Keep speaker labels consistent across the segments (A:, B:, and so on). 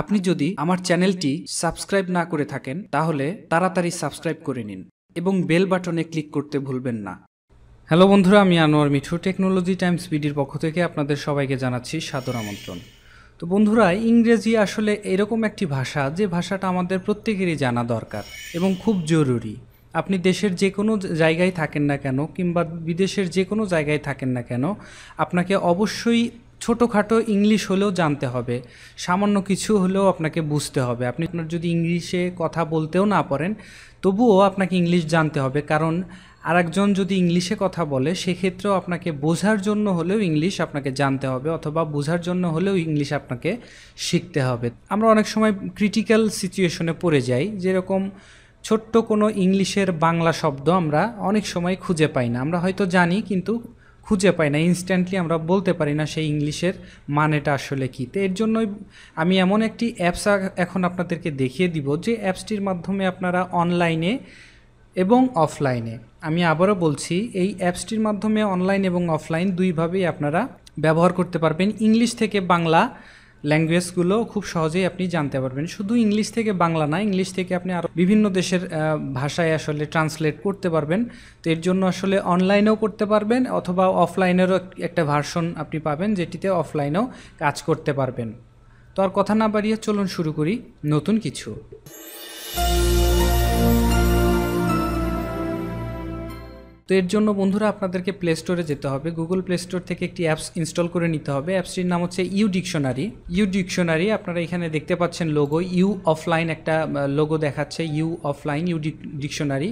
A: আপনি যদি আমার চ্যানেলটি সাবস্ক্রাইব না করে থাকেন তাহলে তাড়াতাড়ি সাবস্ক্রাইব করে নিন এবং বেল বাটনে ক্লিক করতে ভুলবেন না হ্যালো বন্ধুরা আমি আনোয়ার মিঠু টেকনোলজি টাইমস বিডির পক্ষ থেকে আপনাদের সবাইকে জানাচ্ছি সাদর আমন্ত্রণ তো বন্ধুরা ইংরেজি আসলে এরকম একটি ভাষা যে ভাষাটা আমাদের প্রত্যেকেরই জানা দরকার এবং খুব জরুরি আপনি দেশের যে কোনো জায়গায় থাকেন না কেন কিংবা বিদেশের যে কোনো জায়গায় থাকেন না কেন আপনাকে অবশ্যই ছোটোখাটো ইংলিশ হলেও জানতে হবে সামান্য কিছু হলেও আপনাকে বুঝতে হবে আপনি আপনার যদি ইংলিশে কথা বলতেও না পারেন তবুও আপনাকে ইংলিশ জানতে হবে কারণ আরেকজন যদি ইংলিশে কথা বলে সেক্ষেত্রেও আপনাকে বোঝার জন্য হলেও ইংলিশ আপনাকে জানতে হবে অথবা বোঝার জন্য হলেও ইংলিশ আপনাকে শিখতে হবে আমরা অনেক সময় ক্রিটিক্যাল সিচুয়েশনে পড়ে যাই যেরকম ছোট্ট কোনো ইংলিশের বাংলা শব্দ আমরা অনেক সময় খুঁজে পাই না আমরা হয়তো জানি কিন্তু খুঁজে পাই না ইনস্ট্যান্টলি আমরা বলতে পারি না সেই ইংলিশের মানেটা আসলে কী তো এর জন্যই আমি এমন একটি অ্যাপস এখন আপনাদেরকে দেখিয়ে দিব যে অ্যাপসটির মাধ্যমে আপনারা অনলাইনে এবং অফলাইনে আমি আবারও বলছি এই অ্যাপসটির মাধ্যমে অনলাইন এবং অফলাইন দুইভাবেই আপনারা ব্যবহার করতে পারবেন ইংলিশ থেকে বাংলা ল্যাঙ্গুয়েজগুলো খুব সহজেই আপনি জানতে পারবেন শুধু ইংলিশ থেকে বাংলা না ইংলিশ থেকে আপনি আরও বিভিন্ন দেশের ভাষায় আসলে ট্রান্সলেট করতে পারবেন তো এর জন্য আসলে অনলাইনেও করতে পারবেন অথবা অফলাইনেরও একটা ভার্সন আপনি পাবেন যেটিতে অফলাইনেও কাজ করতে পারবেন তো আর কথা না বাড়িয়ে চলুন শুরু করি নতুন কিছু তো এর জন্য বন্ধুরা আপনাদেরকে প্লে স্টোরে যেতে হবে গুগল প্লে স্টোর থেকে একটি অ্যাপস ইনস্টল করে নিতে হবে অ্যাপসটির নাম হচ্ছে ইউ ডিকশনারি ইউ ডিকশনারি আপনারা এখানে দেখতে পাচ্ছেন লোগো ইউ অফলাইন একটা লোগো দেখাচ্ছে U offline U dictionary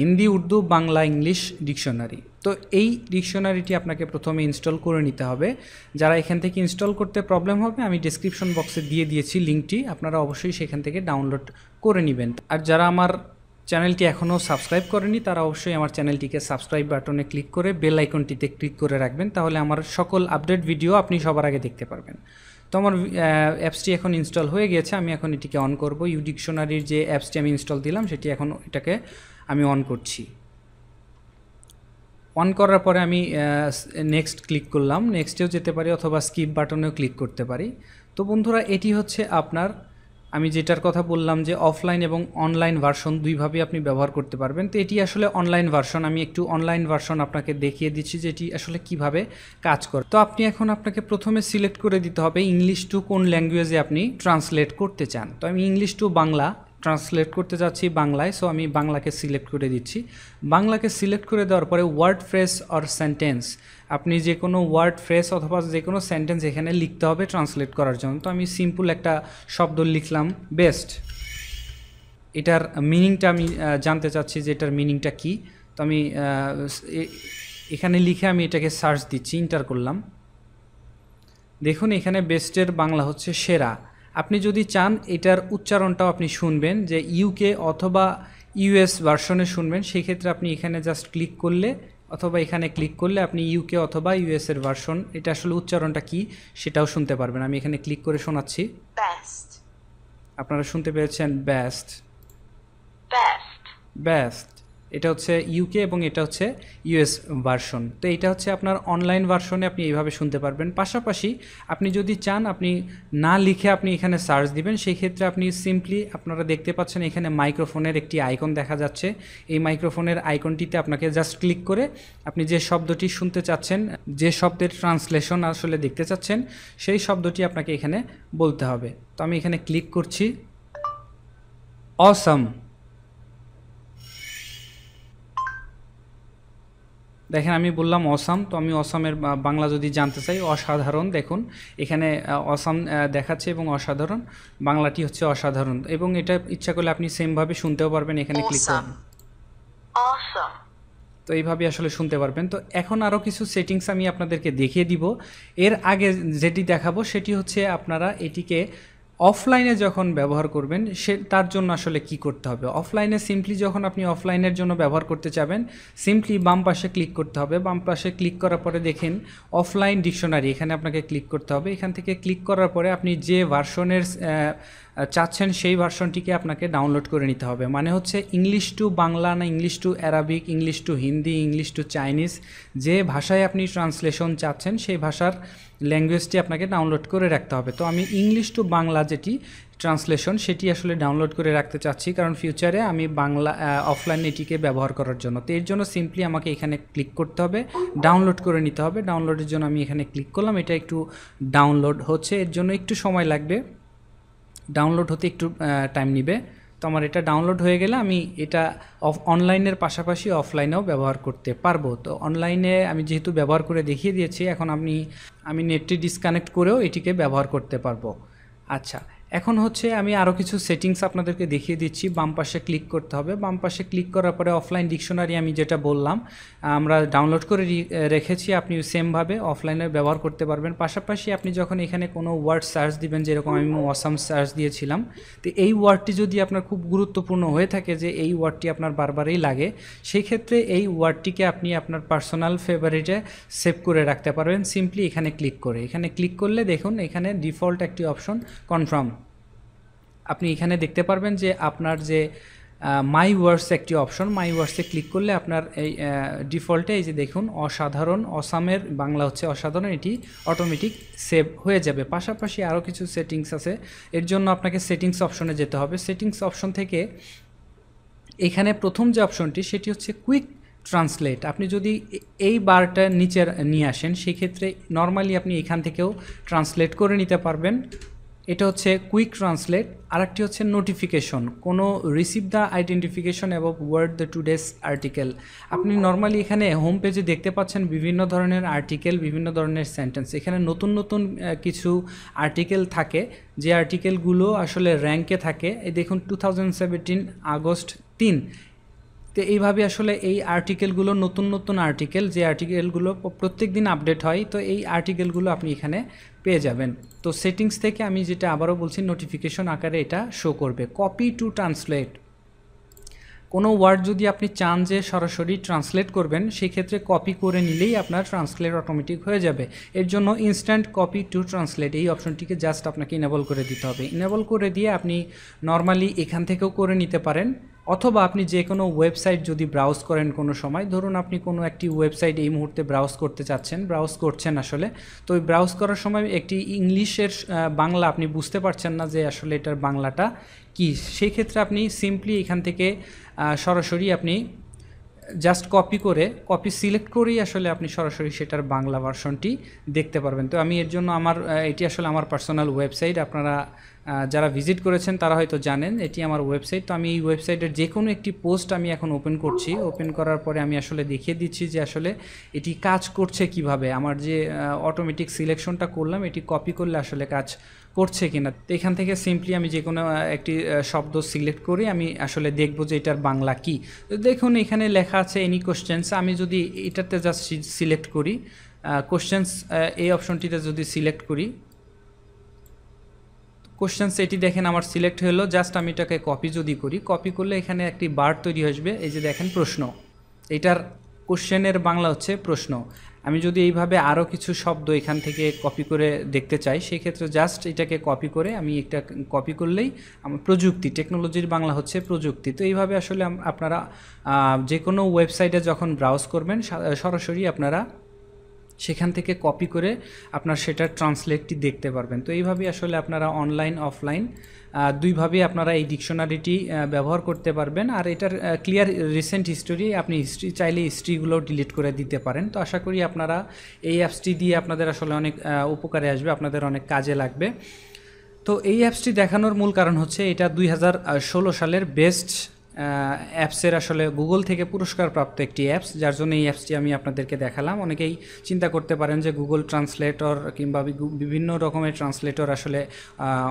A: Hindi Urdu Bangla English dictionary তো এই ডিকশনারিটি আপনাকে প্রথমে ইনস্টল করে নিতে হবে যারা এখান থেকে ইনস্টল করতে প্রবলেম হবে আমি ডিসক্রিপশন বক্সে দিয়ে দিয়েছি লিঙ্কটি আপনারা অবশ্যই সেখান থেকে ডাউনলোড করে নেবেন আর যারা আমার চ্যানেলটি এখনও সাবস্ক্রাইব করেনি তারা অবশ্যই আমার চ্যানেলটিকে সাবস্ক্রাইব বাটনে ক্লিক করে বেল আইকনটিতে ক্লিক করে রাখবেন তাহলে আমার সকল আপডেট ভিডিও আপনি সবার আগে দেখতে পারবেন তো আমার অ্যাপসটি এখন ইনস্টল হয়ে গেছে আমি এখন এটিকে অন করব ইউ ডিকশনারির যে অ্যাপসটি আমি ইনস্টল দিলাম সেটি এখন এটাকে আমি অন করছি অন করার পরে আমি নেক্সট ক্লিক করলাম নেক্সটেও যেতে পারি অথবা স্কিপ বাটনেও ক্লিক করতে পারি তো বন্ধুরা এটি হচ্ছে আপনার আমি যেটার কথা বললাম যে অফলাইন এবং অনলাইন ভার্সন দুইভাবে আপনি ব্যবহার করতে পারবেন তো এটি আসলে অনলাইন ভার্সন আমি একটু অনলাইন ভার্সন আপনাকে দেখিয়ে দিচ্ছি যে এটি আসলে কিভাবে কাজ করে তো আপনি এখন আপনাকে প্রথমে সিলেক্ট করে দিতে হবে ইংলিশ টু কোন ল্যাঙ্গুয়েজে আপনি ট্রান্সলেট করতে চান তো আমি ইংলিশ টু বাংলা ট্রান্সলেট করতে যাচ্ছি বাংলায় সো আমি বাংলাকে সিলেক্ট করে দিচ্ছি বাংলাকে সিলেক্ট করে দেওয়ার পরে ওয়ার্ড ফ্রেস অর সেন্টেন্স আপনি যে কোনো ওয়ার্ড ফ্রেস অথবা যে কোনো সেন্টেন্স এখানে লিখতে হবে ট্রান্সলেট করার জন্য তো আমি সিম্পল একটা শব্দ লিখলাম বেস্ট এটার মিনিংটা আমি জানতে চাচ্ছি যে এটার মিনিংটা কী তো আমি এখানে লিখে আমি এটাকে সার্চ দিচ্ছি ইন্টার করলাম দেখুন এখানে বেস্টের বাংলা হচ্ছে সেরা আপনি যদি চান এটার উচ্চারণটাও আপনি শুনবেন যে ইউকে অথবা ইউএস ভার্সনে শুনবেন সেক্ষেত্রে আপনি এখানে জাস্ট ক্লিক করলে অথবা এখানে ক্লিক করলে আপনি ইউকে অথবা ইউএস এর ভার্সন এটা আসলে উচ্চারণটা কি সেটাও শুনতে পারবেন আমি এখানে ক্লিক করে শোনাচ্ছি আপনারা শুনতে পেয়েছেন ব্যাস্ট ব্যাস্ট এটা হচ্ছে ইউকে এবং এটা হচ্ছে ইউএস ভার্সন তো এটা হচ্ছে আপনার অনলাইন ভার্সনে আপনি এইভাবে শুনতে পারবেন পাশাপাশি আপনি যদি চান আপনি না লিখে আপনি এখানে সার্চ দিবেন সেই ক্ষেত্রে আপনি সিম্পলি আপনারা দেখতে পাচ্ছেন এখানে মাইক্রোফোনের একটি আইকন দেখা যাচ্ছে এই মাইক্রোফোনের আইকনটিতে আপনাকে জাস্ট ক্লিক করে আপনি যে শব্দটি শুনতে চাচ্ছেন যে শব্দের ট্রান্সলেশন আসলে দেখতে চাচ্ছেন সেই শব্দটি আপনাকে এখানে বলতে হবে তো আমি এখানে ক্লিক করছি অসম দেখেন আমি বললাম অসাম তো আমি অসমের বাংলা যদি জানতে চাই অসাধারণ দেখুন এখানে অসাম দেখাচ্ছে এবং অসাধারণ বাংলাটি হচ্ছে অসাধারণ এবং এটা ইচ্ছা করলে আপনি সেমভাবে শুনতেও পারবেন এখানে ক্লিক করুন তো এইভাবে আসলে শুনতে পারবেন তো এখন আরও কিছু সেটিংস আমি আপনাদেরকে দেখিয়ে দিব এর আগে যেটি দেখাবো সেটি হচ্ছে আপনারা এটিকে অফলাইনে যখন ব্যবহার করবেন সে তার জন্য আসলে কি করতে হবে অফলাইনে সিম্পলি যখন আপনি অফলাইনের জন্য ব্যবহার করতে চাবেন সিম্পলি বাম পাশে ক্লিক করতে হবে বাম পাশে ক্লিক করার পরে দেখেন অফলাইন ডিকশনারি এখানে আপনাকে ক্লিক করতে হবে এখান থেকে ক্লিক করার পরে আপনি যে ভার্সনের চাচ্ছেন সেই ভার্সনটিকে আপনাকে ডাউনলোড করে নিতে হবে মানে হচ্ছে ইংলিশ টু বাংলা না English to Arabic English to Hindi English to Chinese যে ভাষায় আপনি ট্রান্সলেশন চাচ্ছেন সেই ভাষার ল্যাঙ্গুয়েজটি আপনাকে ডাউনলোড করে রাখতে হবে তো আমি ইংলিশ টু বাংলা যেটি ট্রান্সলেশন সেটি আসলে ডাউনলোড করে রাখতে চাচ্ছি কারণ ফিউচারে আমি বাংলা অফলাইন এটিকে ব্যবহার করার জন্য তো এর জন্য সিম্পলি আমাকে এখানে ক্লিক করতে হবে ডাউনলোড করে নিতে হবে ডাউনলোডের জন্য আমি এখানে ক্লিক করলাম এটা একটু ডাউনলোড হচ্ছে এর জন্য একটু সময় লাগবে ডাউনলোড হতে একটু টাইম নেবে তো আমার এটা ডাউনলোড হয়ে গেলে আমি এটা অফ অনলাইনের পাশাপাশি অফলাইনেও ব্যবহার করতে পারবো তো অনলাইনে আমি যেহেতু ব্যবহার করে দেখিয়ে দিয়েছি এখন আমি আমি নেটটি ডিসকানেক্ট করেও এটিকে ব্যবহার করতে পারবো আচ্ছা এখন হচ্ছে আমি আরও কিছু সেটিংস আপনাদেরকে দেখিয়ে দিচ্ছি বাম পাশে ক্লিক করতে হবে বাম পাশে ক্লিক করার পরে অফলাইন ডিকশনারি আমি যেটা বললাম আমরা ডাউনলোড করে রেখেছি আপনি সেমভাবে অফলাইনে ব্যবহার করতে পারবেন পাশাপাশি আপনি যখন এখানে কোনো ওয়ার্ড সার্চ দিবেন যেরকম আমি অসাম সার্চ দিয়েছিলাম তো এই ওয়ার্ডটি যদি আপনার খুব গুরুত্বপূর্ণ হয়ে থাকে যে এই ওয়ার্ডটি আপনার বারবারই লাগে সেই ক্ষেত্রে এই ওয়ার্ডটিকে আপনি আপনার পার্সোনাল ফেভারিটে সেভ করে রাখতে পারবেন সিম্পলি এখানে ক্লিক করে এখানে ক্লিক করলে দেখুন এখানে ডিফল্ট একটি অপশন কনফার্ম আপনি এখানে দেখতে পারবেন যে আপনার যে মাই ওয়ার্ডস একটি অপশন মাই ওয়ার্ডসে ক্লিক করলে আপনার এই ডিফল্টে এই যে দেখুন অসাধারণ অসামের বাংলা হচ্ছে অসাধারণ এটি অটোমেটিক সেভ হয়ে যাবে পাশাপাশি আরও কিছু সেটিংস আছে এর জন্য আপনাকে সেটিংস অপশনে যেতে হবে সেটিংস অপশন থেকে এখানে প্রথম যে অপশনটি সেটি হচ্ছে কুইক ট্রান্সলেট আপনি যদি এই বারটা নিচের নিয়ে আসেন সেক্ষেত্রে নর্মালি আপনি এখান থেকেও ট্রান্সলেট করে নিতে পারবেন এটা হচ্ছে কুইক ট্রান্সলেট আরেকটি হচ্ছে নোটিফিকেশন কোনো receive the identification above word the today's article আপনি নর্মালি এখানে হোম পেজে দেখতে পাচ্ছেন বিভিন্ন ধরনের আর্টিকেল বিভিন্ন ধরনের সেন্টেন্স এখানে নতুন নতুন কিছু আর্টিকেল থাকে যে আর্টিকেলগুলো আসলে র্যাঙ্কে থাকে এই দেখুন টু থাউজেন্ড সেভেন্টিন আগস্ট তিন তো এইভাবে আসলে এই আর্টিকেলগুলো নতুন নতুন আর্টিকেল যে আর্টিকেলগুলো প্রত্যেক দিন আপডেট হয় তো এই আর্টিকেলগুলো আপনি এখানে পেয়ে যাবেন তো সেটিংস থেকে আমি যেটা আবারও বলছি নোটিফিকেশন আকারে এটা শো করবে কপি টু ট্রান্সলেট কোনো ওয়ার্ড যদি আপনি চান যে সরাসরি ট্রান্সলেট করবেন সেক্ষেত্রে কপি করে নিলেই আপনার ট্রান্সলেট অটোমেটিক হয়ে যাবে এর জন্য ইনস্ট্যান্ট কপি টু ট্রান্সলেট এই অপশনটিকে জাস্ট আপনাকে ইনেবল করে দিতে হবে ইনেবল করে দিয়ে আপনি নর্মালি এখান থেকেও করে নিতে পারেন অথবা আপনি যে কোনো ওয়েবসাইট যদি ব্রাউজ করেন কোনো সময় ধরুন আপনি কোনো একটি ওয়েবসাইট এই মুহূর্তে ব্রাউজ করতে চাচ্ছেন ব্রাউজ করছেন আসলে তো ওই ব্রাউজ করার সময় একটি ইংলিশের বাংলা আপনি বুঝতে পারছেন না যে আসলে এটার বাংলাটা কী সেই ক্ষেত্রে আপনি সিম্পলি এখান থেকে সরাসরি আপনি জাস্ট কপি করে কপি সিলেক্ট করেই আসলে আপনি সরাসরি সেটার বাংলা ভার্সনটি দেখতে পারবেন তো আমি এর জন্য আমার এটি আসলে আমার পার্সোনাল ওয়েবসাইট আপনারা যারা ভিজিট করেছেন তারা হয়তো জানেন এটি আমার ওয়েবসাইট তো আমি এই ওয়েবসাইটের যে কোনো একটি পোস্ট আমি এখন ওপেন করছি ওপেন করার পরে আমি আসলে দেখিয়ে দিচ্ছি যে আসলে এটি কাজ করছে কিভাবে আমার যে অটোমেটিক সিলেকশনটা করলাম এটি কপি করলে আসলে কাজ করছে কিনা এখান থেকে সিম্পলি আমি যে কোনো একটি শব্দ সিলেক্ট করি আমি আসলে দেখব যে এটার বাংলা কি দেখুন এখানে লেখা আছে এনি কোশ্চেন্স আমি যদি এটাতে জাস্ট সিলেক্ট করি কোশ্চেন্স এই অপশনটিতে যদি সিলেক্ট করি কোশ্চেন্স এটি দেখেন আমার সিলেক্ট হলো জাস্ট আমি এটাকে কপি যদি করি কপি করলে এখানে একটি বার তৈরি আসবে এই যে দেখেন প্রশ্ন এটার কোশ্চেনের বাংলা হচ্ছে প্রশ্ন আমি যদি এইভাবে আরও কিছু শব্দ এখান থেকে কপি করে দেখতে চাই সেই ক্ষেত্রে জাস্ট এটাকে কপি করে আমি একটা কপি করলেই আমার প্রযুক্তি টেকনোলজির বাংলা হচ্ছে প্রযুক্তি তো এইভাবে আসলে আপনারা যে কোনো ওয়েবসাইটে যখন ব্রাউজ করবেন সরাসরি আপনারা সেখান থেকে কপি করে আপনার সেটার ট্রান্সলেটটি দেখতে পারবেন তো এইভাবেই আসলে আপনারা অনলাইন অফলাইন দুইভাবে আপনারা এই ডিকশনারিটি ব্যবহার করতে পারবেন আর এটার ক্লিয়ার রিসেন্ট হিস্টোরি আপনি হিস্ট্রি চাইলে হিস্ট্রিগুলোও ডিলিট করে দিতে পারেন তো আশা করি আপনারা এই অ্যাপসটি দিয়ে আপনাদের আসলে অনেক উপকারে আসবে আপনাদের অনেক কাজে লাগবে তো এই অ্যাপসটি দেখানোর মূল কারণ হচ্ছে এটা দুই সালের বেস্ট অ্যাপসের আসলে গুগল থেকে পুরস্কারপ্রাপ্ত একটি অ্যাপস যার জন্য এই অ্যাপসটি আমি আপনাদেরকে দেখালাম অনেকেই চিন্তা করতে পারেন যে গুগল ট্রান্সলেটর কিংবা বিভিন্ন রকমের ট্রান্সলেটর আসলে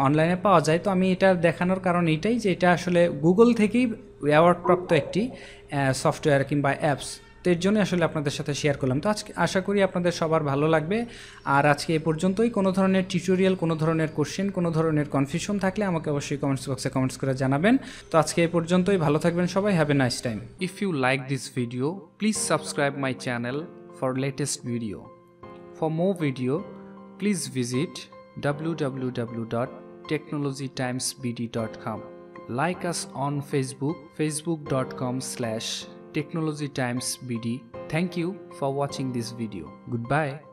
A: অনলাইনে পাওয়া যায় তো আমি এটা দেখানোর কারণ এটাই যে এটা আসলে গুগল থেকেই অ্যাওয়ার্ডপ্রাপ্ত একটি সফটওয়্যার কিংবা অ্যাপস তো এর জন্য আসলে আপনাদের সাথে শেয়ার করলাম তো আজকে আশা করি আপনাদের সবার ভালো লাগবে আর আজকে এ পর্যন্তই কোনো ধরনের টিউটোরিয়াল কোনো ধরনের কোশ্চেন কোনো ধরনের কনফিউশন থাকলে আমাকে অবশ্যই কমেন্টস বক্সে কমেন্টস করে জানাবেন তো আজকে এ পর্যন্তই ভালো থাকবেন সবাই have a nice time if you like this video please subscribe my channel for latest video for more video please visit www.technologytimesbd.com. Like us on Facebook, facebook.com slash Technology Times BD. Thank you for watching this video. Goodbye.